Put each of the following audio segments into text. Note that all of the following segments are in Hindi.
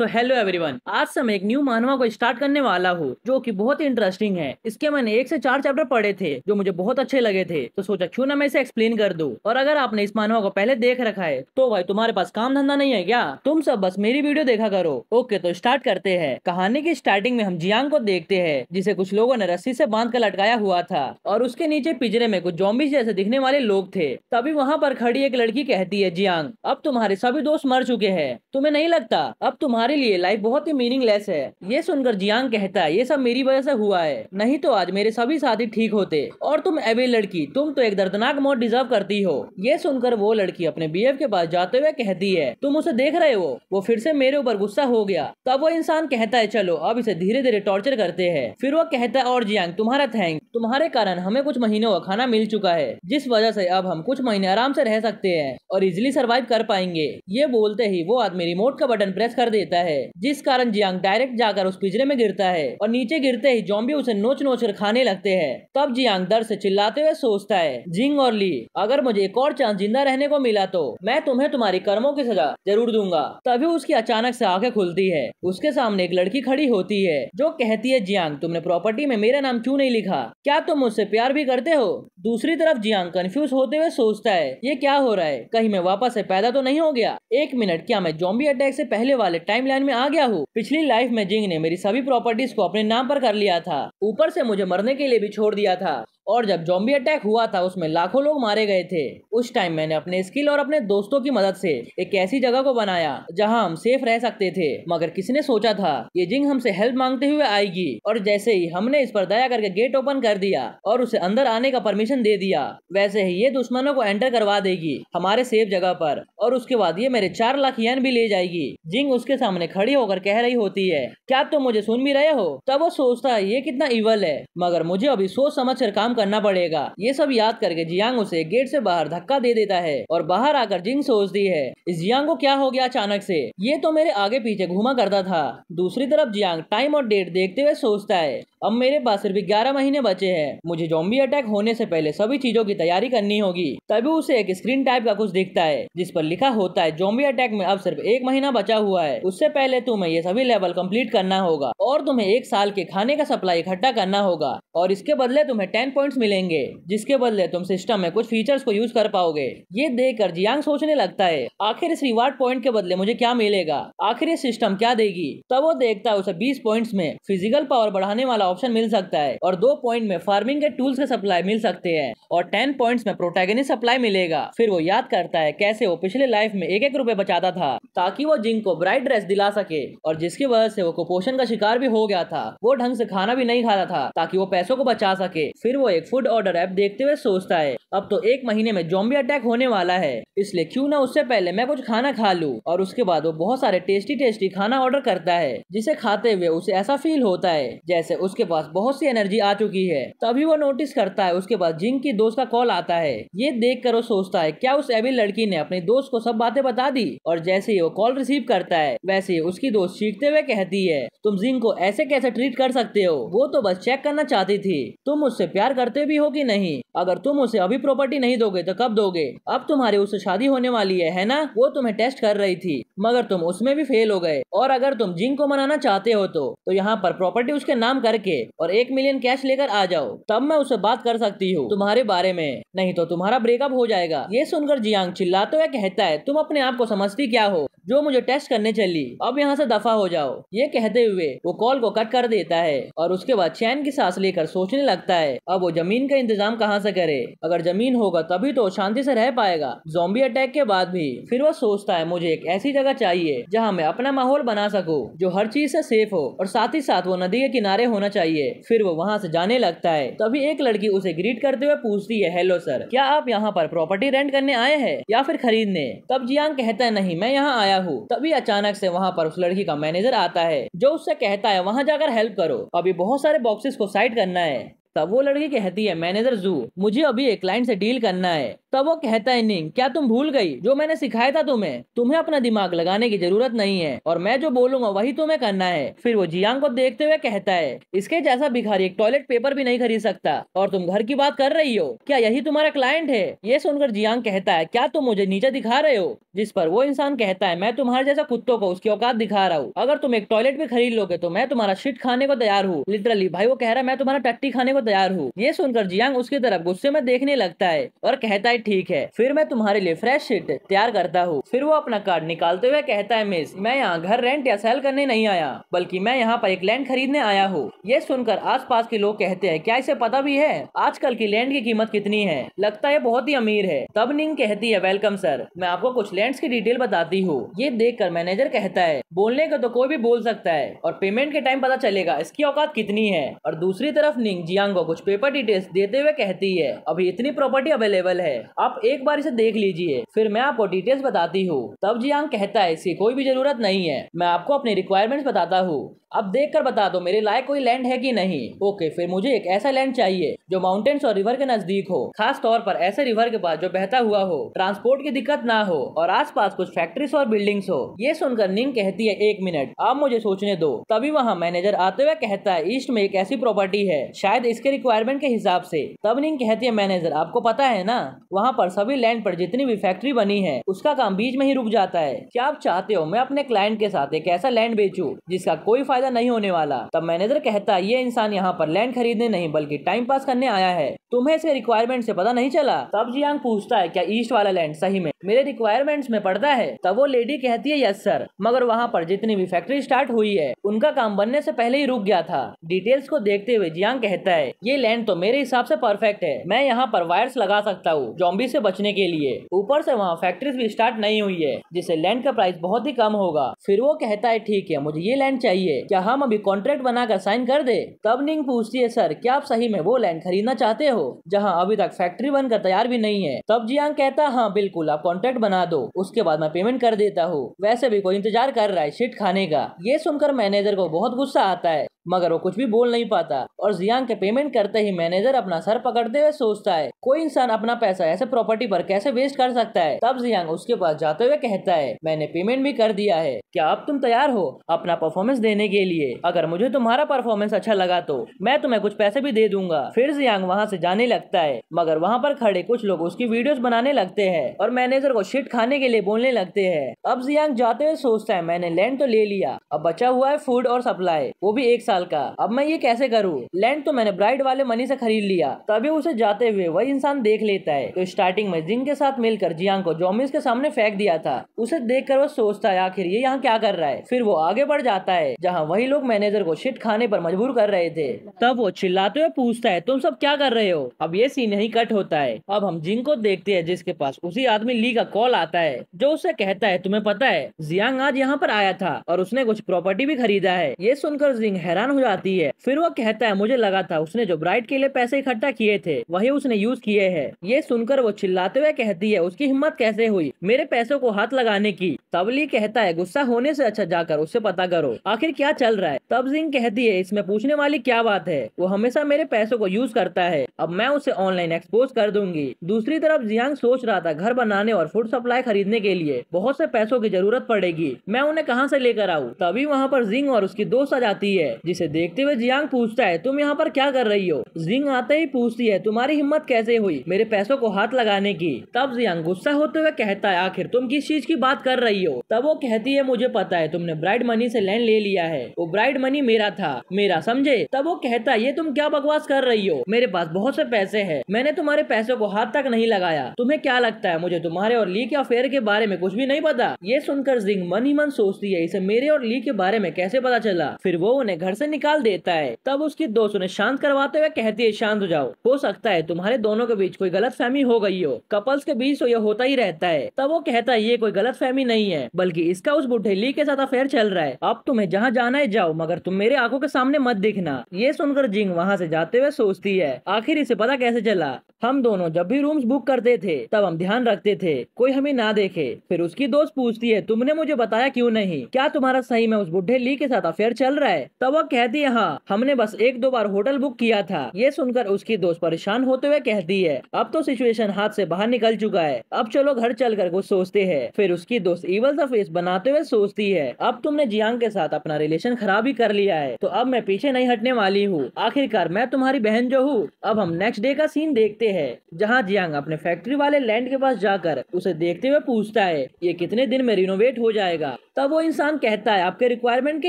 सो हेलो एवरीवन आज से मैं एक न्यू मानवा को स्टार्ट करने वाला हूँ जो कि बहुत ही इंटरेस्टिंग है इसके मैंने एक से चार चैप्टर पढ़े थे जो मुझे बहुत अच्छे लगे थे तो सोचा क्यों ना मैं इसे एक्सप्लेन कर दू और अगर आपने इस मानवा को पहले देख रखा है तो भाई तुम्हारे पास काम धंधा नहीं है क्या तुम सब बस मेरी वीडियो देखा करो ओके तो स्टार्ट करते हैं कहानी की स्टार्टिंग में हम जियांग को देखते हैं जिसे कुछ लोगों ने रस्सी से बांध कर लटकाया हुआ था और उसके नीचे पिजरे में कुछ जॉम्बिस जैसे दिखने वाले लोग थे तभी वहाँ पर खड़ी एक लड़की कहती है जियांग अब तुम्हारे सभी दोस्त मर चुके हैं तुम्हें नहीं लगता अब तुम्हारे हमारे लिए लाइफ बहुत ही मीनिंगलेस है ये सुनकर जियांग कहता है ये सब मेरी वजह से हुआ है नहीं तो आज मेरे सभी साथी ठीक होते और तुम एवे लड़की तुम तो एक दर्दनाक मौत डिजर्व करती हो ये सुनकर वो लड़की अपने बी के पास जाते हुए कहती है तुम उसे देख रहे हो वो फिर से मेरे ऊपर गुस्सा हो गया तब वो इंसान कहता है चलो अब इसे धीरे धीरे टॉर्चर करते है फिर वो कहता है और जियांग तुम्हारा थैंक तुम्हारे कारण हमें कुछ महीनों का खाना मिल चुका है जिस वजह से अब हम कुछ महीने आराम से रह सकते हैं और इजिली सरवाइव कर पाएंगे ये बोलते ही वो आदमी रिमोट का बटन प्रेस कर देता जाता है जिस कारण जियांग डायरेक्ट जाकर उस पिंजरे में गिरता है और नीचे गिरते ही जॉम्बी उसे नोच नोच कर खाने लगते हैं तब जियांग दर से चिल्लाते हुए सोचता है जिंग और ली अगर मुझे एक और चांस जिंदा रहने को मिला तो मैं तुम्हें तुम्हारी कर्मों की सजा जरूर दूंगा तभी उसकी अचानक से आंखें खुलती है उसके सामने एक लड़की खड़ी होती है जो कहती है जियांग तुमने प्रॉपर्टी में मेरा नाम क्यों नहीं लिखा क्या तुम मुझसे प्यार भी करते हो दूसरी तरफ जियांग कंफ्यूज होते हुए सोचता है ये क्या हो रहा है कहीं मैं वापस से पैदा तो नहीं हो गया एक मिनट क्या मैं जॉम्बी अटैक से पहले वाले टाइम टाइमलाइन में आ गया हूँ पिछली लाइफ में जिंग ने मेरी सभी प्रॉपर्टीज को अपने नाम पर कर लिया था ऊपर से मुझे मरने के लिए भी छोड़ दिया था और जब जॉम्बी अटैक हुआ था उसमें लाखों लोग मारे गए थे उस टाइम मैंने अपने स्किल और अपने दोस्तों की मदद से एक ऐसी जगह को बनाया जहां हम सेफ रह सकते थे मगर किसने सोचा था ये जिंग हमसे हेल्प मांगते हुए आएगी और जैसे ही हमने इस पर दया करके गेट ओपन कर दिया और उसे अंदर आने का परमिशन दे दिया वैसे ही ये दुश्मनों को एंटर करवा देगी हमारे सेफ जगह पर और उसके बाद ये मेरे चार लाख यन भी ले जाएगी जिंग उसके सामने खड़ी होकर कह रही होती है क्या तुम मुझे सुन भी रहे हो तब वो सोचता है ये कितना इवल है मगर मुझे अभी सोच समझ कर काम करना पड़ेगा ये सब याद करके जियांग उसे गेट से बाहर धक्का दे देता है और बाहर आकर जिंग सोचती है इस जियांग को क्या हो गया अचानक से ये तो मेरे आगे पीछे घूमा करता था दूसरी तरफ जियांग टाइम और डेट देखते हुए सोचता है अब मेरे पास सिर्फ ग्यारह महीने बचे हैं मुझे जॉम्बी अटैक होने से पहले सभी चीजों की तैयारी करनी होगी तभी उसे एक स्क्रीन टाइप का कुछ दिखता है जिस पर लिखा होता है जॉम्बी अटैक में अब सिर्फ एक महीना बचा हुआ है उससे पहले तुम्हें ये सभी लेवल कंप्लीट करना होगा और तुम्हें एक साल के खाने का सप्लाई इकट्ठा करना होगा और इसके बदले तुम्हें टेन पॉइंट मिलेंगे जिसके बदले तुम सिस्टम में कुछ फीचर्स को यूज कर पाओगे ये देख कर जियांग सोचने लगता है आखिर इस रिवार्ड पॉइंट के बदले मुझे क्या मिलेगा आखिर ये सिस्टम क्या देगी तब वो देखता है उसे बीस पॉइंट में फिजिकल पावर बढ़ाने वाला ऑप्शन मिल सकता है और दो पॉइंट में फार्मिंग के टूल्स के सप्लाई मिल सकते हैं और टेन पॉइंट्स में प्रोटेगनिक सप्लाई मिलेगा फिर वो याद करता है कैसे वो पिछले लाइफ में एक एक रुपए बचाता था ताकि वो जिंक को ब्राइट ड्रेस दिला सके और जिसकी वजह से वो कुपोषण का शिकार भी हो गया था वो ढंग से खाना भी नहीं खाता था ताकि वो पैसों को बचा सके फिर वो एक फूड ऑर्डर ऐप देखते हुए सोचता है अब तो एक महीने में जॉम्बी अटैक होने वाला है इसलिए क्यूँ ना उससे पहले मैं कुछ खाना खा लूँ और उसके बाद वो बहुत सारे टेस्टी टेस्टी खाना ऑर्डर करता है जिसे खाते हुए उसे ऐसा फील होता है जैसे उसके उसके पास बहुत सी एनर्जी आ चुकी है तभी वो नोटिस करता है उसके पास जिंग की दोस्त का कॉल आता है ये देख कर वो सोचता है क्या उस एविल लड़की ने अपने दोस्त को सब बातें बता दी और जैसे ही वो कॉल रिसीव करता है वैसे ही उसकी दोस्त चीखते हुए कहती है तुम जिंग को ऐसे कैसे ट्रीट कर सकते हो वो तो बस चेक करना चाहती थी तुम उससे प्यार करते भी हो कि नहीं अगर तुम उसे अभी प्रॉपर्टी नहीं दोगे तो कब दोगे अब तुम्हारी उससे शादी होने वाली है है ना वो तुम्हें टेस्ट कर रही थी मगर तुम उसमें भी फेल हो गए और अगर तुम जिंग को मनाना चाहते हो तो तो यहाँ पर प्रॉपर्टी उसके नाम करके करके और एक मिलियन कैश लेकर आ जाओ तब मैं उससे बात कर सकती हूँ तुम्हारे बारे में नहीं तो तुम्हारा ब्रेकअप हो जाएगा ये सुनकर जियांग चिल्लाते हुए कहता है तुम अपने आप को समझती क्या हो जो मुझे टेस्ट करने चली अब यहाँ से दफा हो जाओ ये कहते हुए वो कॉल को कट कर देता है और उसके बाद चैन की सांस लेकर सोचने लगता है अब वो जमीन का इंतजाम कहाँ से करे अगर जमीन होगा तभी तो शांति से रह पाएगा जोम्बी अटैक के बाद भी फिर वो सोचता है मुझे एक ऐसी जगह चाहिए जहाँ मैं अपना माहौल बना सकूँ जो हर चीज से सेफ हो और साथ ही साथ वो नदी के किनारे होना चाहिए चाहिए फिर वो वहाँ से जाने लगता है तभी एक लड़की उसे ग्रीट करते हुए पूछती है हेलो सर क्या आप यहाँ पर प्रॉपर्टी रेंट करने आए हैं या फिर खरीदने तब जियांग कहता है नहीं मैं यहाँ आया हूँ तभी अचानक से वहाँ पर उस लड़की का मैनेजर आता है जो उससे कहता है वहाँ जाकर हेल्प करो अभी बहुत सारे बॉक्सेस को साइड करना है तब वो लड़की कहती है मैनेजर जू मुझे अभी एक क्लाइंट से डील करना है तब वो कहता है निंग क्या तुम भूल गई जो मैंने सिखाया था तुम्हें तुम्हें अपना दिमाग लगाने की जरूरत नहीं है और मैं जो बोलूंगा वही तुम्हें करना है फिर वो जियांग को देखते हुए कहता है इसके जैसा भिखारी एक टॉयलेट पेपर भी नहीं खरीद सकता और तुम घर की बात कर रही हो क्या यही तुम्हारा क्लाइंट है ये सुनकर जियांग कहता है क्या तुम मुझे नीचे दिखा रहे हो जिस पर वो इंसान कहता है मैं तुम्हारे जैसा कुत्तों को उसकी औकात दिखा रहा हूँ अगर तुम एक टॉयलेट भी खरीद लोगे तो मैं तुम्हारा शिट खाने को तैयार हूँ लिटरली भाई वो कह रहा है मैं तुम्हारा टट्टी खाने को तैयार हूँ ये सुनकर जियांग उसकी तरफ गुस्से में देखने लगता है और कहता है ठीक है फिर मैं तुम्हारे लिए फ्रेश शीट तैयार करता हूँ फिर वो अपना कार्ड निकालते हुए कहता है मिस मैं यहाँ घर रेंट या सेल करने नहीं आया बल्कि मैं यहाँ पर एक लैंड खरीदने आया हूँ ये सुनकर आस के लोग कहते हैं क्या इसे पता भी है आजकल की लैंड की कीमत कितनी है लगता है बहुत ही अमीर है तब निंग कहती है वेलकम सर मैं आपको कुछ लैंड की डिटेल बताती हूँ ये देख कर मैनेजर कहता है बोलने का तो कोई भी बोल सकता है और पेमेंट के टाइम पता चलेगा इसकी औकात कितनी है और दूसरी तरफ निंग जियांग को कुछ पेपर डिटेल्स देते हुए कहती है अभी इतनी प्रॉपर्टी अवेलेबल है आप एक बार इसे देख लीजिए फिर मैं आपको डिटेल्स बताती हूँ तब जियांग कहता है इसकी कोई भी जरूरत नहीं है मैं आपको अपनी रिक्वायरमेंट बताता हूँ अब देख कर बता दो मेरे लायक कोई लैंड है की नहीं ओके फिर मुझे एक ऐसा लैंड चाहिए जो माउंटेन्स और रिवर के नजदीक हो खास तौर पर ऐसे रिवर के पास जो बहता हुआ हो ट्रांसपोर्ट की दिक्कत ना हो और आसपास कुछ फैक्ट्रीज और बिल्डिंग्स हो ये सुनकर निंग कहती है एक मिनट आप मुझे सोचने दो तभी वहाँ मैनेजर आते हुए कहता है ईस्ट में एक ऐसी प्रॉपर्टी है शायद इस इसके रिक्वायरमेंट के हिसाब से नहीं कहती है मैनेजर आपको पता है ना वहाँ पर सभी लैंड पर जितनी भी फैक्ट्री बनी है उसका काम बीच में ही रुक जाता है क्या आप चाहते हो मैं अपने क्लाइंट के साथ एक ऐसा लैंड बेचू जिसका कोई फायदा नहीं होने वाला तब मैनेजर कहता है ये इंसान यहाँ पर लैंड खरीदने नहीं बल्कि टाइम पास करने आया है तुम्हें इसके रिक्वायरमेंट से पता नहीं चला तब जियांग पूछता है क्या ईस्ट वाला लैंड सही में मेरे रिक्वायरमेंट में पड़ता है तब वो लेडी कहती है यस सर मगर वहाँ पर जितनी भी फैक्ट्री स्टार्ट हुई है उनका काम बनने से पहले ही रुक गया था डिटेल्स को देखते हुए जियांग कहता है है ये लैंड तो मेरे हिसाब से परफेक्ट है मैं यहाँ पर वायर्स लगा सकता हूँ जॉम्बी से बचने के लिए ऊपर से वहाँ फैक्ट्रीज भी स्टार्ट नहीं हुई है जिससे लैंड का प्राइस बहुत ही कम होगा फिर वो कहता है ठीक है मुझे ये लैंड चाहिए क्या हम अभी कॉन्ट्रैक्ट बनाकर साइन कर दे तब निंग पूछती है सर क्या आप सही में वो लैंड खरीदना चाहते हो जहाँ अभी तक फैक्ट्री बनकर तैयार भी नहीं है तब जियांग कहता हाँ बिल्कुल आप कॉन्ट्रैक्ट बना दो उसके बाद मैं पेमेंट कर देता हूँ वैसे भी कोई इंतजार कर रहा है शिट खाने का ये सुनकर मैनेजर को बहुत गुस्सा आता है मगर वो कुछ भी बोल नहीं पाता और जियांग के पेमेंट करते ही मैनेजर अपना सर पकड़ते हुए सोचता है कोई इंसान अपना पैसा ऐसे प्रॉपर्टी पर कैसे वेस्ट कर सकता है तब जियांग उसके पास जाते हुए कहता है मैंने पेमेंट भी कर दिया है क्या अब तुम तैयार हो अपना परफॉर्मेंस देने के लिए अगर मुझे तुम्हारा परफॉर्मेंस अच्छा लगा तो मैं तुम्हें कुछ पैसे भी दे दूंगा फिर जियांग वहाँ से जाने लगता है मगर वहाँ पर खड़े कुछ लोग उसकी वीडियो बनाने लगते हैं और मैनेजर को शिट खाने के लिए बोलने लगते हैं अब जियांग जाते हुए सोचता है मैंने लैंड तो ले लिया अब बचा हुआ है फूड और सप्लाई वो भी एक साथ साल का अब मैं ये कैसे करूँ लैंड तो मैंने ब्राइड वाले मनी से खरीद लिया तभी उसे जाते हुए वही इंसान देख लेता है तो स्टार्टिंग में जिंग के साथ मिलकर जियांग को जोमिस के सामने फेंक दिया था उसे देख वो सोचता है आखिर ये यहाँ क्या कर रहा है फिर वो आगे बढ़ जाता है जहाँ वही लोग मैनेजर को शिट खाने पर मजबूर कर रहे थे तब वो चिल्लाते हुए पूछता है तुम सब क्या कर रहे हो अब ये सीन यही कट होता है अब हम जिंग को देखते हैं जिसके पास उसी आदमी ली का कॉल आता है जो उसे कहता है तुम्हें पता है जियांग आज यहाँ पर आया था और उसने कुछ प्रॉपर्टी भी खरीदा है ये सुनकर जिंग हैरान हैरान हो जाती है फिर वो कहता है मुझे लगा था उसने जो ब्राइट के लिए पैसे इकट्ठा किए थे वही उसने यूज किए है ये सुनकर वो चिल्लाते हुए कहती है उसकी हिम्मत कैसे हुई मेरे पैसों को हाथ लगाने की तबली कहता है गुस्सा होने से अच्छा जाकर उससे पता करो आखिर क्या चल रहा है तब सिंह कहती है इसमें पूछने वाली क्या बात है वो हमेशा मेरे पैसों को यूज करता है अब मैं उसे ऑनलाइन एक्सपोज कर दूंगी दूसरी तरफ जियांग सोच रहा था घर बनाने और फूड सप्लाई खरीदने के लिए बहुत से पैसों की जरूरत पड़ेगी मैं उन्हें कहाँ से लेकर आऊँ तभी वहाँ पर जिंग और उसकी दोस्त आ जाती है जिस इसे देखते हुए जियांग पूछता है तुम यहाँ पर क्या कर रही हो जिंग आते ही पूछती है तुम्हारी हिम्मत कैसे हुई मेरे पैसों को हाथ लगाने की तब जियांग गुस्सा होते हुए कहता है आखिर तुम किस चीज की बात कर रही हो तब वो कहती है मुझे पता है तुमने ब्राइड मनी से लैंड ले लिया है वो ब्राइड मनी मेरा था मेरा समझे तब वो कहता है ये तुम क्या बकवास कर रही हो मेरे पास बहुत से पैसे है मैंने तुम्हारे पैसों को हाथ तक नहीं लगाया तुम्हें क्या लगता है मुझे तुम्हारे और ली के अफेयर के बारे में कुछ भी नहीं पता ये सुनकर जिंग मन ही मन सोचती है इसे मेरे और ली के बारे में कैसे पता चला फिर वो उन्हें घर से निकाल देता है तब उसकी दोस्त उन्हें शांत करवाते हुए कहती है शांत हो जाओ हो सकता है तुम्हारे दोनों के बीच कोई गलत फहमी हो गई हो कपल्स के बीच तो यह होता ही रहता है तब वो कहता है ये कोई गलत फहमी नहीं है बल्कि इसका उस बुढ़े ली के साथ अफेयर चल रहा है अब तुम्हें जहाँ जाना है जाओ मगर तुम मेरे आंखों के सामने मत दिखना ये सुनकर जिंग वहाँ से जाते हुए सोचती है आखिर इसे पता कैसे चला हम दोनों जब भी रूम्स बुक करते थे तब हम ध्यान रखते थे कोई हमें ना देखे फिर उसकी दोस्त पूछती है तुमने मुझे बताया क्यों नहीं क्या तुम्हारा सही में उस बुढ़े ली के साथ अफेयर चल रहा है तब वह कहती है हाँ हमने बस एक दो बार होटल बुक किया था ये सुनकर उसकी दोस्त परेशान होते हुए कहती है अब तो सिचुएशन हाथ से बाहर निकल चुका है अब चलो घर चल कर कुछ सोचते है फिर उसकी दोस्त इवल सा फेस बनाते हुए सोचती है अब तुमने जियांग के साथ अपना रिलेशन खराब ही कर लिया है तो अब मैं पीछे नहीं हटने वाली हूँ आखिरकार मैं तुम्हारी बहन जो हूँ अब हम नेक्स्ट डे का सीन देखते है जहाँ जियांग अपने फैक्ट्री वाले लैंड के पास जाकर उसे देखते हुए पूछता है ये कितने दिन में रिनोवेट हो जाएगा तब वो इंसान कहता है आपके रिक्वायरमेंट के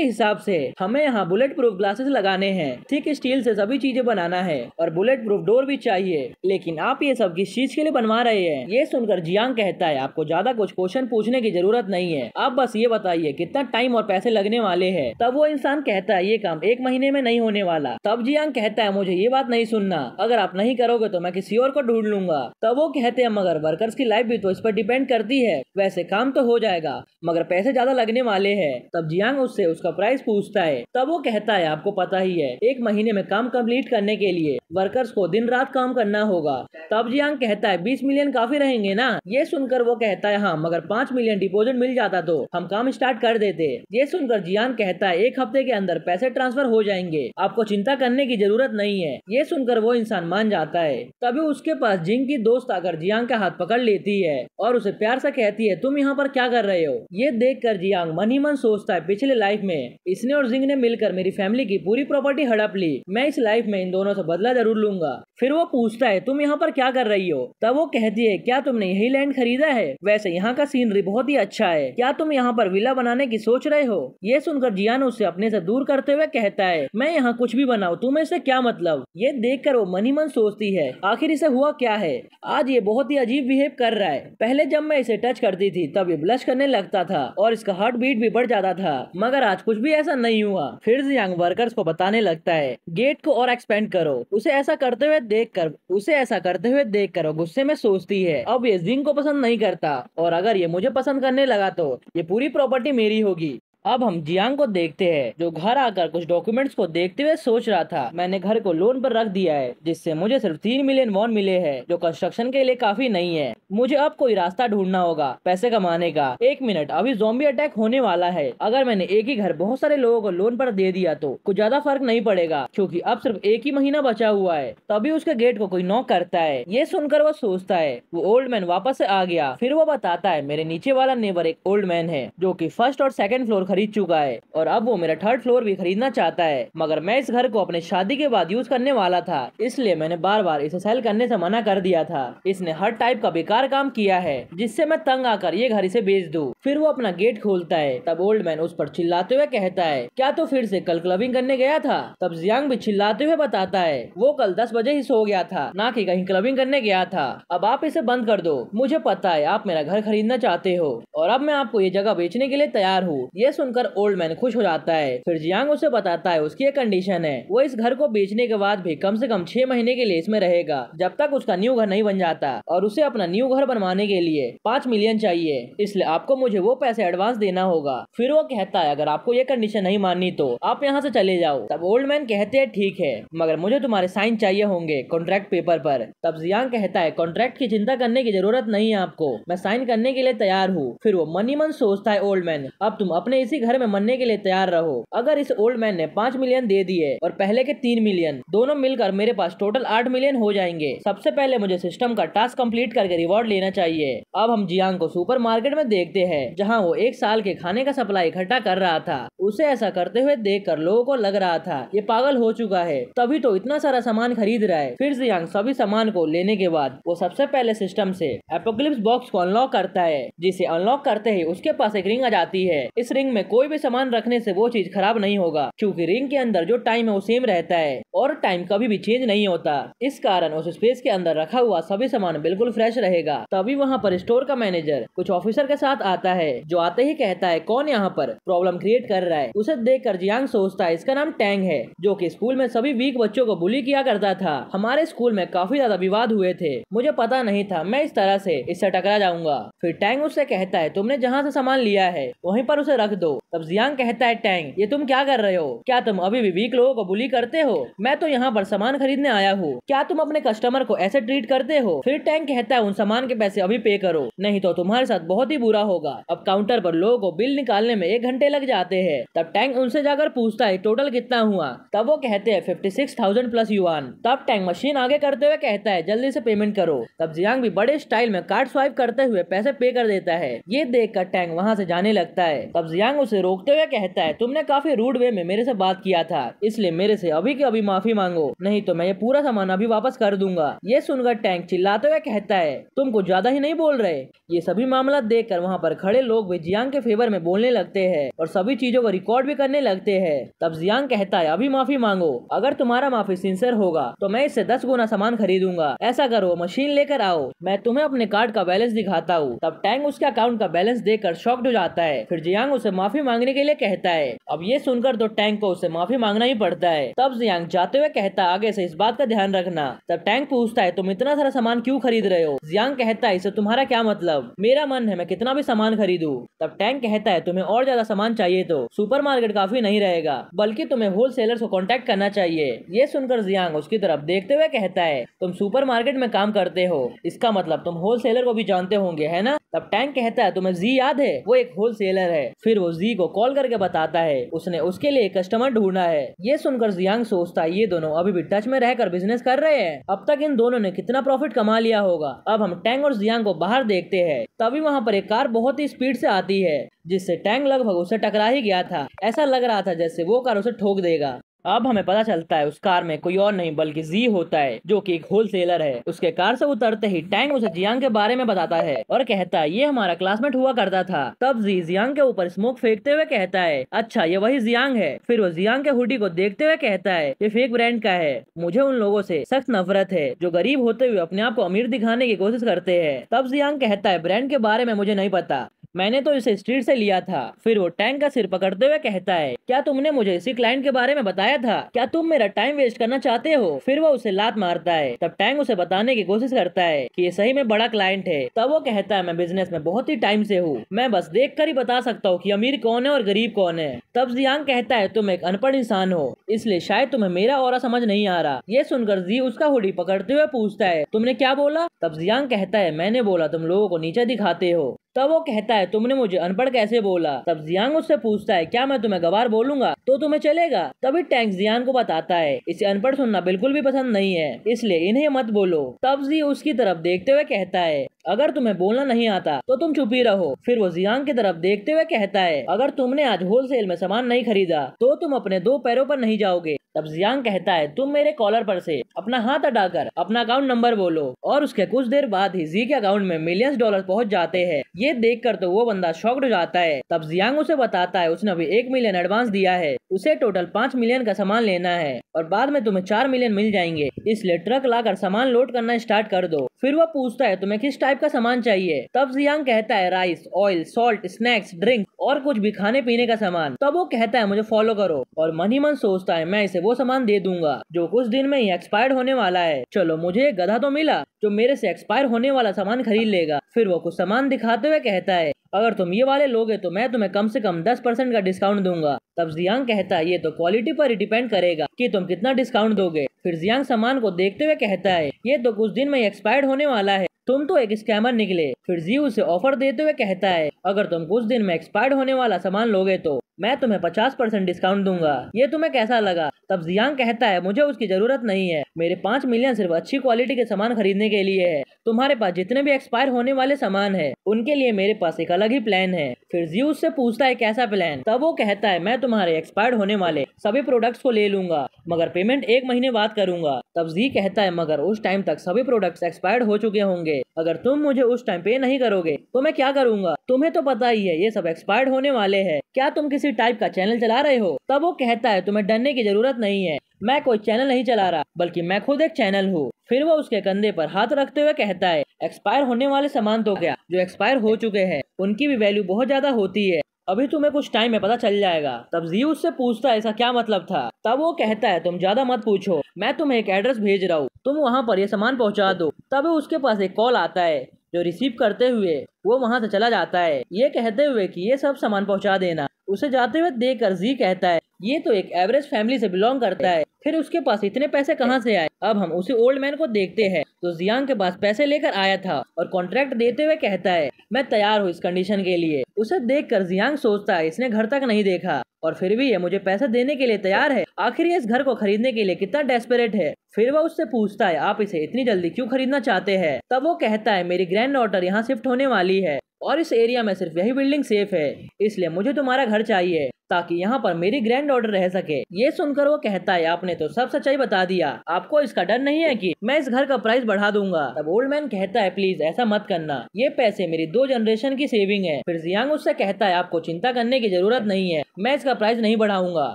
हिसाब से हमें यहाँ बुलेट प्रूफ ग्लासेस लगाने हैं ठीक स्टील से सभी चीजें बनाना है और बुलेट प्रूफ डोर भी चाहिए लेकिन आप ये सब किस चीज के लिए बनवा रहे हैं ये सुनकर जियांग कहता है आपको ज्यादा कुछ क्वेश्चन पूछने की जरूरत नहीं है आप बस ये बताइए कितना टाइम और पैसे लगने वाले है तब वो इंसान कहता है ये काम एक महीने में नहीं होने वाला तब जियांग कहता है मुझे ये बात नहीं सुनना अगर आप नहीं करोगे तो मैं किसी और को ढूंढ लूंगा तब वो कहते हैं मगर वर्कर्स की लाइफ भी तो इस पर डिपेंड करती है वैसे काम तो हो जाएगा मगर पैसे ज्यादा लगने वाले है तब जियांग उससे उसका प्राइस पूछता है तब वो कहता है आपको पता ही है एक महीने में काम कम्प्लीट करने के लिए वर्कर्स को दिन रात काम करना होगा तब जियांग कहता है बीस मिलियन काफी रहेंगे ना ये सुनकर वो कहता है हाँ मगर पाँच मिलियन डिपोजिट मिल जाता तो हम काम स्टार्ट कर देते ये सुनकर जियांग कहता है एक हफ्ते के अंदर पैसे ट्रांसफर हो जाएंगे आपको चिंता करने की जरूरत नहीं है ये सुनकर वो इंसान मान जाता है तभी उसके पास जिंग की दोस्त आकर जियांग का हाथ पकड़ लेती है और उसे प्यार से कहती है तुम यहाँ पर क्या कर रहे हो ये देख कर यांग मन ही मन सोचता है पिछले लाइफ में इसने और जिंग ने मिलकर मेरी फैमिली की पूरी प्रॉपर्टी हड़प ली मैं इस लाइफ में इन दोनों से बदला जरूर लूंगा फिर वो पूछता है तुम यहाँ पर क्या कर रही हो तब वो कहती है क्या तुमने यही लैंड खरीदा है वैसे यहाँ का सीनरी बहुत ही अच्छा है क्या तुम यहाँ पर विला बनाने की सोच रहे हो ये सुनकर जियान उसे अपने से दूर करते हुए कहता है मैं यहाँ कुछ भी बनाऊ तुम्हें इससे क्या मतलब ये देख कर वो मन ही मन सोचती है आखिर इसे हुआ क्या है आज ये बहुत ही अजीब बिहेव कर रहा है पहले जब मैं इसे टच करती थी तब ये ब्लश करने लगता था और इसका हार्ट बीट भी बढ़ जाता था मगर आज कुछ भी ऐसा नहीं हुआ फिर से यंग वर्कर्स को बताने लगता है गेट को और एक्सपेंड करो उसे ऐसा करते हुए देख कर उसे ऐसा करते हुए देख कर गुस्से में सोचती है अब ये जिंग को पसंद नहीं करता और अगर ये मुझे पसंद करने लगा तो ये पूरी प्रॉपर्टी मेरी होगी अब हम जियांग को देखते हैं जो घर आकर कुछ डॉक्यूमेंट्स को देखते हुए सोच रहा था मैंने घर को लोन पर रख दिया है जिससे मुझे सिर्फ तीन मिलियन वॉन मिले हैं जो कंस्ट्रक्शन के लिए काफी नहीं है मुझे अब कोई रास्ता ढूंढना होगा पैसे कमाने का एक मिनट अभी जोम्बी अटैक होने वाला है अगर मैंने एक ही घर बहुत सारे लोगों को लोन पर दे दिया तो कुछ ज्यादा फर्क नहीं पड़ेगा क्यूँकी अब सिर्फ एक ही महीना बचा हुआ है तभी उसके गेट को कोई नॉक करता है ये सुनकर वो सोचता है वो ओल्ड मैन वापस आ गया फिर वो बताता है मेरे नीचे वाला नेबर एक ओल्ड मैन है जो की फर्स्ट और सेकेंड फ्लोर खरीद चुका है और अब वो मेरा थर्ड फ्लोर भी खरीदना चाहता है मगर मैं इस घर को अपने शादी के बाद यूज करने वाला था इसलिए मैंने बार बार इसे सेल करने से मना कर दिया था इसने हर टाइप का बेकार काम किया है जिससे मैं तंग आकर ये घर इसे बेच दूँ फिर वो अपना गेट खोलता है तब ओल्ड मैन उस पर चिल्लाते हुए कहता है क्या तो फिर से कल क्लबिंग करने गया था तब जियांग भी चिल्लाते हुए बताता है वो कल दस बजे ही सो गया था न की कहीं क्लबिंग करने गया था अब आप इसे बंद कर दो मुझे पता है आप मेरा घर खरीदना चाहते हो और अब मैं आपको ये जगह बेचने के लिए तैयार हूँ ये सुनकर ओल्ड मैन खुश हो जाता है फिर जियांग उसे बताता है उसकी एक कंडीशन है वो इस घर को बेचने के बाद भी कम से कम छह महीने के लिए इसमें रहेगा जब तक उसका न्यू घर नहीं बन जाता और उसे अपना न्यू घर बनवाने के लिए पाँच मिलियन चाहिए इसलिए आपको मुझे वो पैसे एडवांस देना होगा फिर वो कहता है अगर आपको ये कंडीशन नहीं माननी तो आप यहाँ से चले जाओ तब ओल्ड मैन कहते हैं ठीक है मगर मुझे तुम्हारे साइन चाहिए होंगे कॉन्ट्रैक्ट पेपर पर तब जियांग कहता है कॉन्ट्रैक्ट की चिंता करने की जरूरत नहीं है आपको मैं साइन करने के लिए तैयार हूँ फिर वो मनी मन सोचता है ओल्ड मैन अब तुम अपने इस इसी घर में मरने के लिए तैयार रहो अगर इस ओल्ड मैन ने पाँच मिलियन दे दिए और पहले के तीन मिलियन दोनों मिलकर मेरे पास टोटल आठ मिलियन हो जाएंगे सबसे पहले मुझे सिस्टम का टास्क कम्प्लीट करके रिवॉर्ड लेना चाहिए अब हम जियांग को सुपर मार्केट में देखते हैं जहाँ वो एक साल के खाने का सप्लाई इकट्ठा कर रहा था उसे ऐसा करते हुए देख कर लोगो को लग रहा था ये पागल हो चुका है तभी तो इतना सारा सामान खरीद रहा है फिर जियांग सभी सामान को लेने के बाद वो सबसे पहले सिस्टम से एपोक्लिप्स बॉक्स को अनलॉक करता है जिसे अनलॉक करते ही उसके पास एक रिंग आ जाती है इस रिंग में में कोई भी सामान रखने से वो चीज खराब नहीं होगा क्योंकि रिंग के अंदर जो टाइम है वो सेम रहता है और टाइम कभी भी चेंज नहीं होता इस कारण उस स्पेस के अंदर रखा हुआ सभी सामान बिल्कुल फ्रेश रहेगा तभी वहाँ पर स्टोर का मैनेजर कुछ ऑफिसर के साथ आता है जो आते ही कहता है कौन यहाँ पर प्रॉब्लम क्रिएट कर रहा है उसे देख कर जियांग सोचता है इसका नाम टैंग है जो की स्कूल में सभी वीक बच्चों को बुली किया करता था हमारे स्कूल में काफी ज्यादा विवाद हुए थे मुझे पता नहीं था मैं इस तरह से इससे टकरा जाऊंगा फिर टैंग उससे कहता है तुमने जहाँ से सामान लिया है वहीं पर उसे रख दो दो तब जियांग कहता है टैंग ये तुम क्या कर रहे हो क्या तुम अभी भी वीक लोगों को बुली करते हो मैं तो यहाँ पर सामान खरीदने आया हूँ क्या तुम अपने कस्टमर को ऐसे ट्रीट करते हो फिर टैंग कहता है उन सामान के पैसे अभी पे करो नहीं तो तुम्हारे साथ बहुत ही बुरा होगा अब काउंटर पर लोगों को बिल निकालने में एक घंटे लग जाते हैं तब टैंग उनसे जाकर पूछता है टोटल कितना हुआ तब वो कहते हैं फिफ्टी सिक्स थाउजेंड प्लस युवान तब टैंग मशीन आगे करते हुए कहता है जल्दी से पेमेंट करो तब जियांग भी बड़े स्टाइल में कार्ड स्वाइप करते हुए पैसे पे कर देता है ये देख कर टैंग वहाँ से जाने लगता है तब जियांग उसे रोकते हुए कहता है तुमने काफी रूड वे में मेरे से बात किया था इसलिए मेरे से अभी के अभी माफी मांगो नहीं तो मैं ये पूरा सामान अभी वापस कर दूंगा ये सुनकर टैंक चिल्लाते हुए कहता है तुमको ज्यादा ही नहीं बोल रहे ये सभी मामला देख कर वहाँ पर खड़े लोग भी जियांग के फेवर में बोलने लगते हैं और सभी चीजों को रिकॉर्ड भी करने लगते हैं तब जियांग कहता है अभी माफी मांगो अगर तुम्हारा माफी सिंसियर होगा तो मैं इससे दस गुना सामान खरीदूंगा ऐसा करो मशीन लेकर आओ मैं तुम्हें अपने कार्ड का बैलेंस दिखाता हूँ तब टैंग उसके अकाउंट का बैलेंस देकर शॉक्ड हो जाता है फिर जियांग उसे माफी माफी मांगने के लिए कहता है अब ये सुनकर तो टैंक को उसे माफी मांगना ही पड़ता है तब जियांग जाते हुए कहता आगे से इस बात का ध्यान रखना तब टैंक पूछता है तुम इतना सारा सामान क्यों खरीद रहे हो जियांग कहता है इसे तुम्हारा क्या मतलब मेरा मन है मैं कितना भी सामान खरीदू तब टैंक कहता है तुम्हें और ज्यादा सामान चाहिए तो सुपर मार्केट काफी नहीं रहेगा बल्कि तुम्हें होल सेलर्स को कॉन्टेक्ट करना चाहिए ये सुनकर जियांग उसकी तरफ देखते हुए कहता है तुम सुपर मार्केट में काम करते हो इसका मतलब तुम होल सेलर को भी जानते होंगे है ना तब टैंक कहता है तुम्हें जी याद है वो एक होल सेलर है फिर वो जी को कॉल करके बताता है उसने उसके लिए कस्टमर ढूंढा है ये सुनकर जियांग सोचता है ये दोनों अभी भी टच में रहकर बिजनेस कर रहे हैं अब तक इन दोनों ने कितना प्रॉफिट कमा लिया होगा अब हम टैंग और जियांग को बाहर देखते हैं तभी वहाँ पर एक कार बहुत ही स्पीड से आती है जिससे टैंग लगभग उसे टकरा ही गया था ऐसा लग रहा था जैसे वो कार उसे ठोक देगा अब हमें पता चलता है उस कार में कोई और नहीं बल्कि जी होता है जो कि एक होलसेलर है उसके कार से उतरते ही टैंग उसे जियांग के बारे में बताता है और कहता है ये हमारा क्लासमेट हुआ करता था तब जी जियांग के ऊपर स्मोक फेंकते हुए कहता है अच्छा ये वही जियांग है फिर वो जियांग के हुडी को देखते हुए कहता है ये फेक ब्रांड का है मुझे उन लोगों से सख्त नफरत है जो गरीब होते हुए अपने आप को अमीर दिखाने की कोशिश करते हैं तब जियांग कहता है ब्रांड के बारे में मुझे नहीं पता मैंने तो इसे स्ट्रीट से लिया था फिर वो टैंक का सिर पकड़ते हुए कहता है क्या तुमने मुझे इसी क्लाइंट के बारे में बताया था क्या तुम मेरा टाइम वेस्ट करना चाहते हो फिर वो उसे लात मारता है तब टैंक उसे बताने की कोशिश करता है की ये सही में बड़ा क्लाइंट है तब वो कहता है मैं बिजनेस में बहुत ही टाइम से हूँ मैं बस देख कर ही बता सकता हूँ की अमीर कौन है और गरीब कौन है तब जियांग कहता है तुम एक अनपढ़ इंसान हो इसलिए शायद तुम्हें मेरा और समझ नहीं आ रहा ये सुनकर जी उसका हुडी पकड़ते हुए पूछता है तुमने क्या बोला तब जियांग कहता है मैंने बोला तुम लोगो को नीचे दिखाते हो तब वो कहता है तुमने मुझे अनपढ़ कैसे बोला तब जियांग उससे पूछता है क्या मैं तुम्हें गवार बोलूंगा तो तुम्हें चलेगा तभी टैंक जियांग को बताता है इसे अनपढ़ सुनना बिल्कुल भी पसंद नहीं है इसलिए इन्हें मत बोलो तब जी उसकी तरफ देखते हुए कहता है अगर तुम्हें बोलना नहीं आता तो तुम चुप ही रहो फिर वो जियांग की तरफ देखते हुए कहता है अगर तुमने आज होलसेल में सामान नहीं खरीदा तो तुम अपने दो पैरों पर नहीं जाओगे तब जियांग कहता है तुम मेरे कॉलर पर से अपना हाथ हटाकर अपना अकाउंट नंबर बोलो और उसके कुछ देर बाद ही जी के अकाउंट में मिलियंस डॉलर पहुंच जाते हैं ये देखकर तो वो बंदा शॉक्ड हो जाता है तब जियांग उसे बताता है उसने अभी एक मिलियन एडवांस दिया है उसे टोटल पाँच मिलियन का सामान लेना है और बाद में तुम्हें चार मिलियन मिल जाएंगे इसलिए ट्रक लाकर सामान लोड करना स्टार्ट कर दो फिर वो पूछता है तुम्हें किस टाइप का सामान चाहिए तब जियांग कहता है rice oil salt snacks drink और कुछ भी खाने पीने का सामान तब वो कहता है मुझे फॉलो करो और मनी मन सोचता है मैं इसे वो सामान दे दूंगा जो कुछ दिन में ही एक्सपायर होने वाला है चलो मुझे एक गधा तो मिला जो मेरे से एक्सपायर होने वाला सामान खरीद लेगा फिर वो कुछ सामान दिखाते हुए कहता है अगर तुम ये वाले लोगे तो मैं तुम्हें कम से कम दस परसेंट का डिस्काउंट दूंगा तब जियांग कहता है ये तो क्वालिटी पर ही डिपेंड करेगा कि तुम कितना डिस्काउंट दोगे फिर जियांग सामान को देखते हुए कहता है ये तो कुछ दिन में एक्सपायर्ड होने वाला है तुम तो एक स्कैमर निकले फिर जी उसे ऑफर देते हुए कहता है अगर तुम कुछ दिन में एक्सपायर्ड होने वाला सामान लोगे तो मैं तुम्हें पचास परसेंट डिस्काउंट दूंगा ये तुम्हें कैसा लगा तब जियांग कहता है मुझे उसकी जरूरत नहीं है मेरे पाँच मिलियन सिर्फ अच्छी क्वालिटी के सामान खरीदने के लिए है तुम्हारे पास जितने भी एक्सपायर होने वाले सामान है उनके लिए मेरे पास एक अलग ही प्लान है फिर जी उससे पूछता है कैसा प्लान तब वो कहता है मैं तुम्हारे एक्सपायर होने वाले सभी प्रोडक्ट्स को ले लूंगा मगर पेमेंट एक महीने बाद करूंगा तब जी कहता है मगर उस टाइम तक सभी प्रोडक्ट्स एक्सपायर्ड हो चुके होंगे अगर तुम मुझे उस टाइम पे नहीं करोगे तो मैं क्या करूंगा तुम्हें तो पता ही है ये सब एक्सपायर्ड होने वाले है क्या तुम किसी उसी टाइप का चैनल चला रहे हो तब वो कहता है तुम्हें डरने की जरूरत नहीं है मैं कोई चैनल नहीं चला रहा बल्कि मैं खुद एक चैनल हूँ फिर वो उसके कंधे पर हाथ रखते हुए कहता है एक्सपायर होने वाले सामान तो क्या जो एक्सपायर हो चुके हैं उनकी भी वैल्यू बहुत ज्यादा होती है अभी तुम्हें कुछ टाइम में पता चल जाएगा तब जी उससे पूछता है ऐसा क्या मतलब था तब वो कहता है तुम ज्यादा मत पूछो मैं तुम्हें एक एड्रेस भेज रहा हूँ तुम वहाँ पर ये सामान पहुँचा दो तब उसके पास एक कॉल आता है जो रिसीव करते हुए वो वहाँ से चला जाता है ये कहते हुए कि ये सब सामान पहुँचा देना उसे जाते हुए देख कर जी कहता है ये तो एक एवरेज फैमिली से बिलोंग करता है फिर उसके पास इतने पैसे कहाँ से आए अब हम उसी ओल्ड मैन को देखते हैं तो जियांग के पास पैसे लेकर आया था और कॉन्ट्रैक्ट देते हुए कहता है मैं तैयार हूँ इस कंडीशन के लिए उसे देख कर जियांग सोचता है इसने घर तक नहीं देखा और फिर भी ये मुझे पैसे देने के लिए तैयार है आखिर ये इस घर को खरीदने के लिए कितना डेस्परेट है फिर वह उससे पूछता है आप इसे इतनी जल्दी क्यों खरीदना चाहते हैं तब वो कहता है मेरी ग्रैंड डॉटर यहाँ शिफ्ट होने वाली है और इस एरिया में सिर्फ यही बिल्डिंग सेफ है इसलिए मुझे तुम्हारा घर चाहिए ताकि यहाँ पर मेरी ग्रैंड डॉटर रह सके ये सुनकर वो कहता है आपने तो सब सच्चाई बता दिया आपको इसका डर नहीं है कि मैं इस घर का प्राइस बढ़ा दूंगा तब ओल्ड मैन कहता है प्लीज ऐसा मत करना ये पैसे मेरी दो जनरेशन की सेविंग है फिर जियांग उससे कहता है आपको चिंता करने की जरूरत नहीं है मैं इसका प्राइस नहीं बढ़ाऊंगा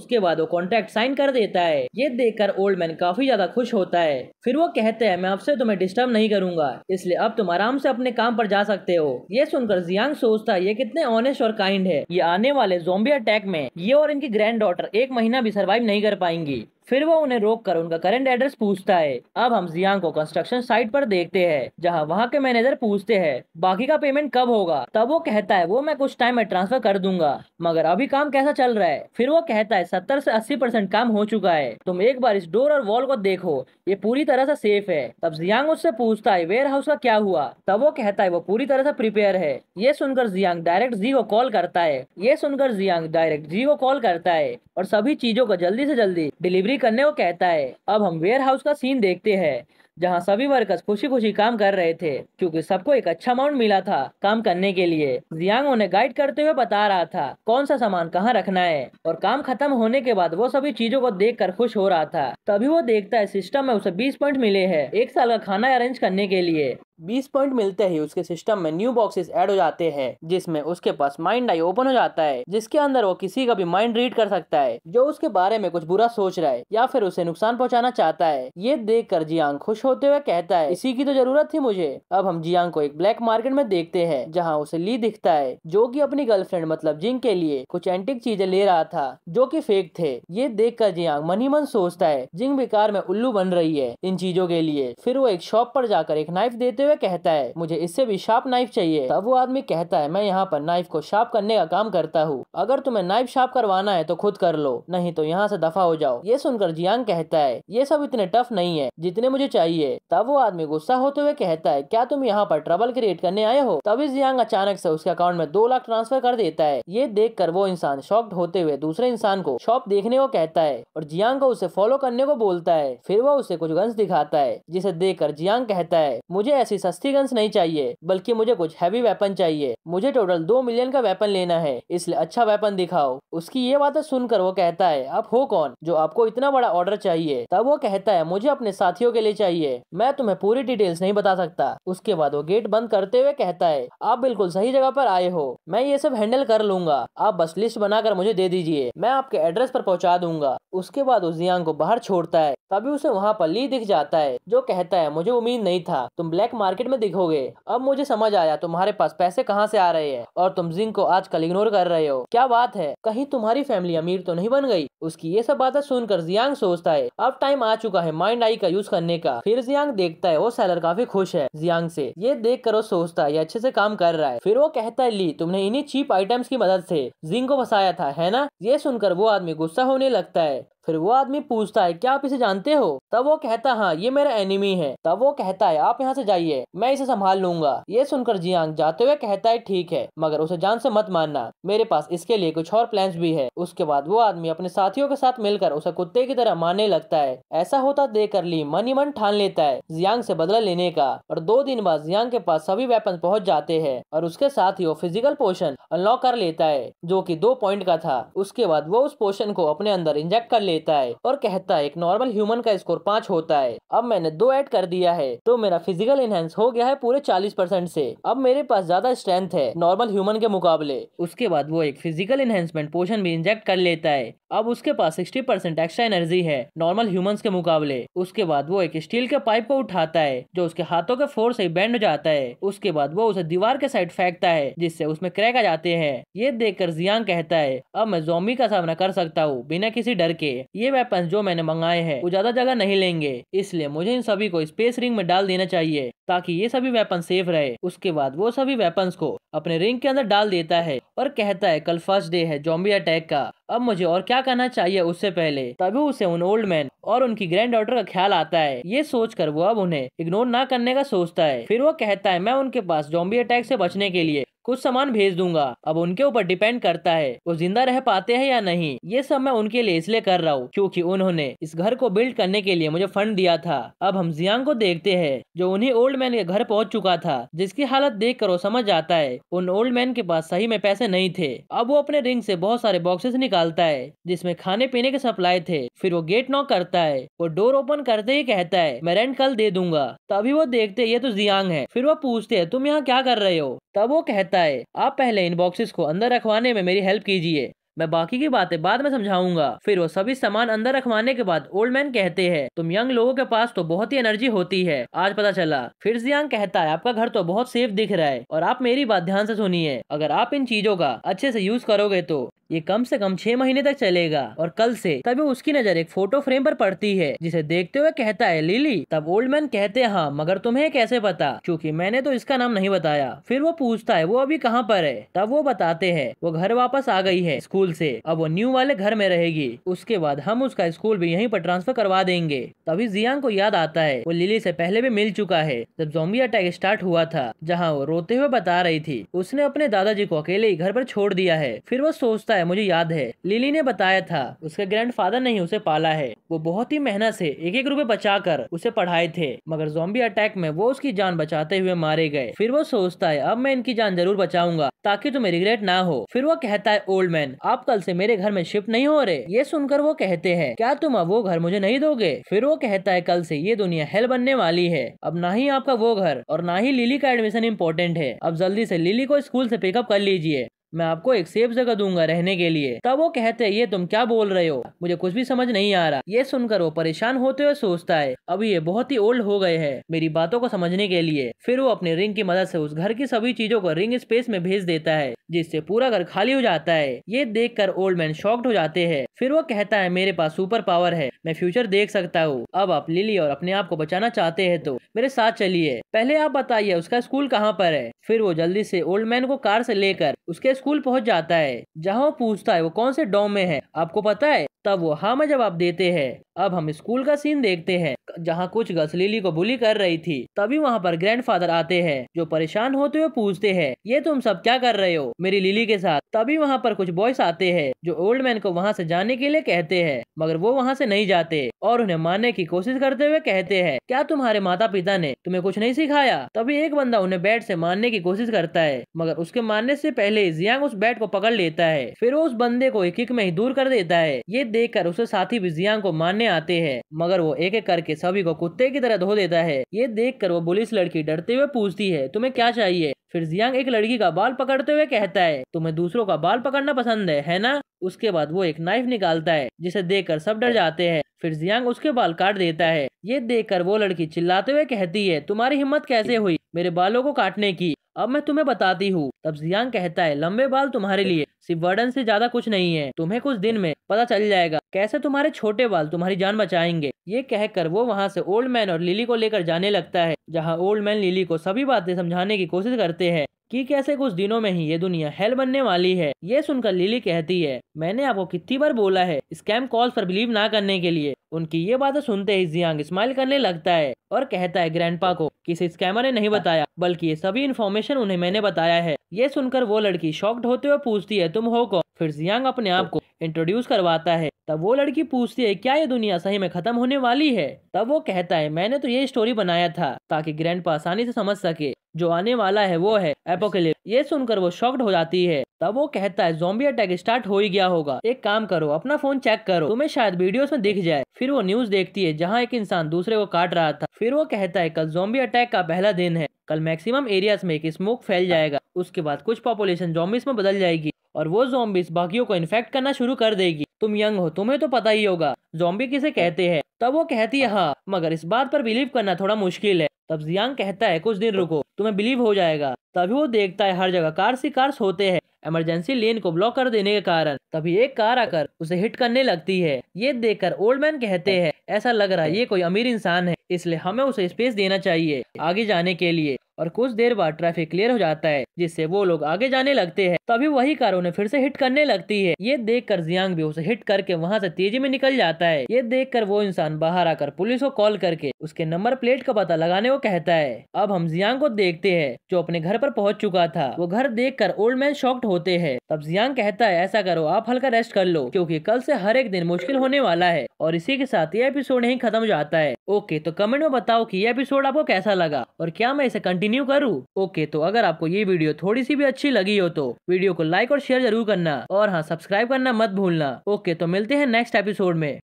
उसके बाद वो कॉन्ट्रैक्ट साइन कर देता है ये देखकर ओल्ड मैन काफी ज्यादा खुश होता है फिर वो कहते हैं मैं अब से तुम्हें डिस्टर्ब नहीं करूंगा इसलिए अब तुम आराम से अपने काम पर जा सकते हो ये सुनकर जियांग सोचता है ये कितने ऑनेस्ट और काइंड है ये आने वाले जोम्बी अटैक में ये और इनकी ग्रैंड डॉटर एक महीना भी सर्वाइव नहीं कर पाएंगी फिर वो उन्हें रोककर उनका करंट एड्रेस पूछता है अब हम जियांग को कंस्ट्रक्शन साइट पर देखते हैं जहां वहां के मैनेजर पूछते हैं बाकी का पेमेंट कब होगा तब वो कहता है वो मैं कुछ टाइम में ट्रांसफर कर दूंगा मगर अभी काम कैसा चल रहा है फिर वो कहता है सत्तर से अस्सी परसेंट काम हो चुका है तुम एक बार इस डोर और वॉल को देखो ये पूरी तरह से सेफ है तब जियांग उससे पूछता है वेयर हाउस का क्या हुआ तब वो कहता है वो पूरी तरह से प्रिपेयर है ये सुनकर जियांग डायरेक्ट जी को कॉल करता है ये सुनकर जियांग डायरेक्ट जी को कॉल करता है और सभी चीजों को जल्दी से जल्दी डिलीवरी डिलीवरी करने को कहता है अब हम वेयर हाउस का सीन देखते हैं जहां सभी वर्कर्स खुशी खुशी काम कर रहे थे क्योंकि सबको एक अच्छा अमाउंट मिला था काम करने के लिए जियांग उन्हें गाइड करते हुए बता रहा था कौन सा सामान कहाँ रखना है और काम खत्म होने के बाद वो सभी चीजों को देख कर खुश हो रहा था तभी वो देखता है सिस्टम में उसे बीस पॉइंट मिले है एक साल का खाना अरेंज करने के लिए 20 पॉइंट मिलते ही उसके सिस्टम में न्यू बॉक्सेस ऐड हो जाते हैं जिसमें उसके पास माइंड आई ओपन हो जाता है जिसके अंदर वो किसी का भी माइंड रीड कर सकता है जो उसके बारे में कुछ बुरा सोच रहा है या फिर उसे नुकसान पहुंचाना चाहता है ये देख कर जियांग खुश खुश होते हुए कहता है इसी की तो जरूरत थी मुझे अब हम जियांग को एक ब्लैक मार्केट में देखते हैं जहाँ उसे ली दिखता है जो की अपनी गर्लफ्रेंड मतलब जिंग के लिए कुछ एंटिक चीजें ले रहा था जो की फेक थे ये देख कर जियांग मनी मन सोचता है जिंग बेकार में उल्लू बन रही है इन चीजों के लिए फिर वो एक शॉप पर जाकर एक नाइफ देते हुए कहता है मुझे इससे भी शार्प नाइफ चाहिए तब वो आदमी कहता है मैं यहाँ पर नाइफ को शार्प करने का काम करता हूँ अगर तुम्हें नाइफ शार्प करवाना है तो खुद कर लो नहीं तो यहाँ से दफा हो जाओ ये सुनकर जियांग कहता है ये सब इतने टफ नहीं है जितने मुझे चाहिए चाहिए तब वो आदमी गुस्सा होते हुए कहता है क्या तुम यहाँ पर ट्रबल क्रिएट करने आए हो तभी जियांग अचानक से उसके अकाउंट में दो लाख ट्रांसफर कर देता है ये देख कर वो इंसान शॉक्ड होते हुए दूसरे इंसान को शॉप देखने को कहता है और जियांग को उसे फॉलो करने को बोलता है फिर वो उसे कुछ गन्स दिखाता है जिसे देख कर जियांग कहता है मुझे ऐसी सस्ती गन्स नहीं चाहिए बल्कि मुझे कुछ हैवी वेपन चाहिए मुझे टोटल दो मिलियन का वेपन लेना है इसलिए अच्छा वेपन दिखाओ उसकी ये बातें सुनकर वो कहता है आप हो कौन जो आपको इतना बड़ा ऑर्डर चाहिए तब वो कहता है मुझे अपने साथियों के लिए चाहिए है मैं तुम्हें पूरी डिटेल्स नहीं बता सकता उसके बाद वो गेट बंद करते हुए कहता है आप बिल्कुल सही जगह पर आए हो मैं ये सब हैंडल कर लूंगा आप बस लिस्ट बनाकर मुझे दे दीजिए मैं आपके एड्रेस पर पहुंचा दूंगा उसके बाद उस जियांग को बाहर छोड़ता है तभी उसे वहाँ पर ली दिख जाता है जो कहता है मुझे उम्मीद नहीं था तुम ब्लैक मार्केट में दिखोगे अब मुझे समझ आया तुम्हारे पास पैसे कहाँ से आ रहे हैं और तुम जिंग को आजकल इग्नोर कर रहे हो क्या बात है कहीं तुम्हारी फैमिली अमीर तो नहीं बन गई उसकी ये सब बातें सुनकर जियांग सोचता है अब टाइम आ चुका है माइंड आई का यूज करने का फिर फिर जियांग देखता है वो सैलर काफी खुश है जियांग से ये देख कर वो सोचता है ये अच्छे से काम कर रहा है फिर वो कहता है ली तुमने इन्हीं चीप आइटम्स की मदद से जिंग को फंसाया था है ना ये सुनकर वो आदमी गुस्सा होने लगता है फिर वो आदमी पूछता है क्या आप इसे जानते हो तब वो कहता हाँ ये मेरा एनिमी है तब वो कहता है आप यहाँ से जाइए मैं इसे संभाल लूंगा ये सुनकर जियांग जाते हुए कहता है ठीक है मगर उसे जान से मत मानना मेरे पास इसके लिए कुछ और प्लान भी है उसके बाद वो आदमी अपने साथियों के साथ मिलकर उसे कुत्ते की तरह मारने लगता है ऐसा होता देख कर ली मन ही मन ठान लेता है जियांग से बदला लेने का और दो दिन बाद जियांग के पास सभी वेपन पहुंच जाते हैं और उसके साथ ही वो फिजिकल पोषण अनलॉक कर लेता है जो की दो पॉइंट का था उसके बाद वो उस पोषण को अपने अंदर इंजेक्ट कर ले लेता है और कहता है एक नॉर्मल ह्यूमन का स्कोर पाँच होता है अब मैंने दो ऐड कर दिया है तो मेरा फिजिकल इनहेंस हो गया है पूरे चालीस परसेंट से अब मेरे पास ज्यादा स्ट्रेंथ है नॉर्मल ह्यूमन के मुकाबले उसके बाद वो एक फिजिकल इनहेंसमेंट पोशन भी इंजेक्ट कर लेता है अब उसके पास सिक्सटी परसेंट एक्स्ट्रा एनर्जी है नॉर्मल ह्यूमंस के मुकाबले उसके बाद वो एक स्टील के पाइप को उठाता है जो उसके हाथों के फोर्स से बैंड हो जाता है उसके बाद वो उसे दीवार के साइड फेंकता है जिससे उसमें क्रैक आ जाते हैं ये देखकर जियांग कहता है अब मैं जोम्बी का सामना कर सकता हूँ बिना किसी डर के ये वेपन जो मैंने मंगाए हैं वो ज्यादा जगह नहीं लेंगे इसलिए मुझे इन सभी को स्पेस रिंग में डाल देना चाहिए ताकि ये सभी वेपन सेफ रहे उसके बाद वो सभी वेपन को अपने रिंग के अंदर डाल देता है और कहता है कल फर्स्ट डे है जॉम्बी अटैक का अब मुझे और क्या करना चाहिए उससे पहले तभी उसे उन ओल्ड मैन और उनकी ग्रैंड डॉटर का ख्याल आता है ये सोचकर वो अब उन्हें इग्नोर ना करने का सोचता है फिर वो कहता है मैं उनके पास जॉम्बी अटैक से बचने के लिए कुछ सामान भेज दूंगा अब उनके ऊपर डिपेंड करता है वो जिंदा रह पाते हैं या नहीं ये सब मैं उनके लिए इसलिए कर रहा हूँ क्योंकि उन्होंने इस घर को बिल्ड करने के लिए मुझे फंड दिया था अब हम जियांग को देखते हैं जो उन्हें ओल्ड मैन के घर पहुँच चुका था जिसकी हालत देख कर वो समझ आता है उन ओल्ड मैन के पास सही में पैसे नहीं थे अब वो अपने रिंग से बहुत सारे बॉक्सेस निकालता है जिसमे खाने पीने के सप्लाई थे फिर वो गेट नॉक करता है वो डोर ओपन करते ही कहता है मैं रेंट कल दे दूंगा तभी वो देखते ये तो जियांग है फिर वो पूछते है तुम यहाँ क्या कर रहे हो तब वो कहते सकता है आप पहले इन बॉक्सेस को अंदर रखवाने में मेरी हेल्प कीजिए मैं बाकी की बातें बाद में समझाऊंगा फिर वो सभी सामान अंदर रखवाने के बाद ओल्ड मैन कहते हैं तुम यंग लोगों के पास तो बहुत ही एनर्जी होती है आज पता चला फिर जियांग कहता है आपका घर तो बहुत सेफ दिख रहा है और आप मेरी बात ध्यान से सुनिए अगर आप इन चीजों का अच्छे से यूज करोगे तो ये कम से कम छह महीने तक चलेगा और कल से तभी उसकी नजर एक फोटो फ्रेम पर पड़ती है जिसे देखते हुए कहता है लिली तब ओल्ड मैन कहते हैं हाँ मगर तुम्हें कैसे पता क्योंकि मैंने तो इसका नाम नहीं बताया फिर वो पूछता है वो अभी कहाँ पर है तब वो बताते हैं वो घर वापस आ गई है स्कूल स्कूल से अब वो न्यू वाले घर में रहेगी उसके बाद हम उसका स्कूल भी यहीं पर ट्रांसफर करवा देंगे तभी जियांग को याद आता है वो लिली से पहले भी मिल चुका है जब जोम्बी अटैक स्टार्ट हुआ था जहाँ वो रोते हुए बता रही थी उसने अपने दादाजी को अकेले ही घर पर छोड़ दिया है फिर वो सोचता है मुझे याद है लिली ने बताया था उसके ग्रैंड फादर ने ही उसे पाला है वो बहुत ही मेहनत से एक एक रूपए बचा कर उसे पढ़ाए थे मगर जोम्बी अटैक में वो उसकी जान बचाते हुए मारे गए फिर वो सोचता है अब मैं इनकी जान जरूर बचाऊंगा ताकि तुम्हें रिग्रेट ना हो फिर वो कहता है ओल्ड मैन आप कल से मेरे घर में शिफ्ट नहीं हो रहे ये सुनकर वो कहते हैं क्या तुम अब वो घर मुझे नहीं दोगे फिर वो कहता है कल से ये दुनिया हेल बनने वाली है अब ना ही आपका वो घर और ना ही लिली का एडमिशन इम्पोर्टेंट है अब जल्दी से लिली को स्कूल से पिकअप कर लीजिए मैं आपको एक सेफ जगह दूंगा रहने के लिए तब वो कहते ये तुम क्या बोल रहे हो मुझे कुछ भी समझ नहीं आ रहा ये सुनकर वो परेशान होते हुए सोचता है अब ये बहुत ही ओल्ड हो गए है मेरी बातों को समझने के लिए फिर वो अपने रिंग की मदद से उस घर की सभी चीजों को रिंग स्पेस में भेज देता है जिससे पूरा घर खाली हो जाता है ये देख कर ओल्ड मैन शॉक्ड हो जाते हैं फिर वो कहता है मेरे पास सुपर पावर है मैं फ्यूचर देख सकता हूँ अब आप लिली और अपने आप को बचाना चाहते है तो मेरे साथ चलिए पहले आप बताइए उसका स्कूल कहाँ पर है फिर वो जल्दी से ओल्ड मैन को कार से लेकर उसके स्कूल पहुंच जाता है जहां वो पूछता है वो कौन से डॉम में है आपको पता है तब वो हाँ में जवाब देते हैं अब हम स्कूल का सीन देखते हैं जहाँ कुछ गर्ल्स लिली को बुली कर रही थी तभी वहाँ पर ग्रैंडफादर आते हैं जो परेशान होते हुए पूछते हैं ये तुम सब क्या कर रहे हो मेरी लिली के साथ तभी वहाँ पर कुछ बॉयस आते हैं जो ओल्ड मैन को वहाँ से जाने के लिए कहते हैं मगर वो वहाँ से नहीं जाते और उन्हें मारने की कोशिश करते हुए कहते हैं क्या तुम्हारे माता पिता ने तुम्हें कुछ नहीं सिखाया तभी एक बंदा उन्हें बैठ से मारने की कोशिश करता है मगर उसके मारने से पहले जियांग उस बैट को पकड़ लेता है फिर वो उस बंदे को एक एक में ही दूर कर देता है ये देख कर उसके साथी भी जियांग को मारने आते हैं मगर वो एक एक करके सभी को कुत्ते की तरह धो देता है ये देख कर वो पुलिस लड़की डरते हुए पूछती है तुम्हे क्या चाहिए फिर जियांग एक लड़की का बाल पकड़ते हुए कहता है तुम्हें दूसरों का बाल पकड़ना पसंद है है ना उसके बाद वो एक नाइफ निकालता है जिसे देखकर सब डर जाते हैं फिर जियांग उसके बाल काट देता है ये देखकर वो लड़की चिल्लाते हुए कहती है तुम्हारी हिम्मत कैसे हुई मेरे बालों को काटने की अब मैं तुम्हें बताती हूँ तब जियांग कहता है लंबे बाल तुम्हारे लिए सिर्फ वर्डन से ज्यादा कुछ नहीं है तुम्हें कुछ दिन में पता चल जाएगा कैसे तुम्हारे छोटे बाल तुम्हारी जान बचाएंगे ये कहकर वो वहाँ से ओल्ड मैन और लिली को लेकर जाने लगता है जहाँ ओल्ड मैन लिली को सभी बातें समझाने की कोशिश करते हैं कि कैसे कुछ दिनों में ही ये दुनिया हेल बनने वाली है ये सुनकर लिली कहती है मैंने आपको कितनी बार बोला है स्कैम कॉल पर बिलीव ना करने के लिए उनकी ये बातें सुनते ही जियांग स्माइल करने लगता है और कहता है ग्रैंडपा को किसी स्कैमर ने नहीं बताया बल्कि ये सभी इन्फॉर्मेशन उन्हें मैंने बताया है ये सुनकर वो लड़की शॉक्ड होते हुए पूछती है तुम हो को फिर जियांग अपने आप को इंट्रोड्यूस करवाता है तब वो लड़की पूछती है क्या ये दुनिया सही में खत्म होने वाली है तब वो कहता है मैंने तो ये स्टोरी बनाया था ताकि ग्रैंड आसानी से समझ सके जो आने वाला है वो है एपोकलिप ये सुनकर वो शॉक्ड हो जाती है तब वो कहता है जोम्बी अटैक स्टार्ट हो ही गया होगा एक काम करो अपना फोन चेक करो तुम्हें शायद वीडियोस में दिख जाए फिर वो न्यूज देखती है जहाँ एक इंसान दूसरे को काट रहा था फिर वो कहता है कल जोम्बी अटैक का पहला दिन है कल मैक्सिमम एरियाज में एक स्मोक फैल जाएगा उसके बाद कुछ पॉपुलेशन जोम्बिस में बदल जाएगी और वो जोम्बिस बाकियों को इन्फेक्ट करना शुरू कर देगी तुम यंग हो तुम्हें तो पता ही होगा जोम्बी किसे कहते हैं तब वो कहती है हाँ मगर इस बात पर बिलीव करना थोड़ा मुश्किल है तब जियांग कहता है कुछ दिन रुको तुम्हें बिलीव हो जाएगा तभी वो देखता है हर जगह कार सी कार्स होते हैं इमरजेंसी लेन को ब्लॉक कर देने के कारण तभी एक कार आकर उसे हिट करने लगती है ये देखकर ओल्ड मैन कहते हैं ऐसा लग रहा है ये कोई अमीर इंसान है इसलिए हमें उसे स्पेस देना चाहिए आगे जाने के लिए और कुछ देर बाद ट्रैफिक क्लियर हो जाता है जिससे वो लोग आगे जाने लगते हैं तभी वही कार उन्हें फिर से हिट करने लगती है ये देख कर जियांग भी उसे हिट करके वहाँ से तेजी में निकल जाता है ये देख कर वो इंसान बाहर आकर पुलिस को कॉल करके उसके नंबर प्लेट का पता लगाने को कहता है अब हम जियांग को देखते हैं जो अपने घर पर पहुँच चुका था वो घर देख कर ओल्ड मैन शॉक्ड होते है तब जियांग कहता है ऐसा करो आप हल्का रेस्ट कर लो क्यूँकी कल से हर एक दिन मुश्किल होने वाला है और इसी के साथ ये एपिसोड यही खत्म हो जाता है ओके तो कमेंट में बताओ की ये एपिसोड आपको कैसा लगा और क्या मैं इसे कंटिन्यू कंटिन्यू करूँ ओके तो अगर आपको ये वीडियो थोड़ी सी भी अच्छी लगी हो तो वीडियो को लाइक और शेयर जरूर करना और हाँ सब्सक्राइब करना मत भूलना ओके तो मिलते हैं नेक्स्ट एपिसोड में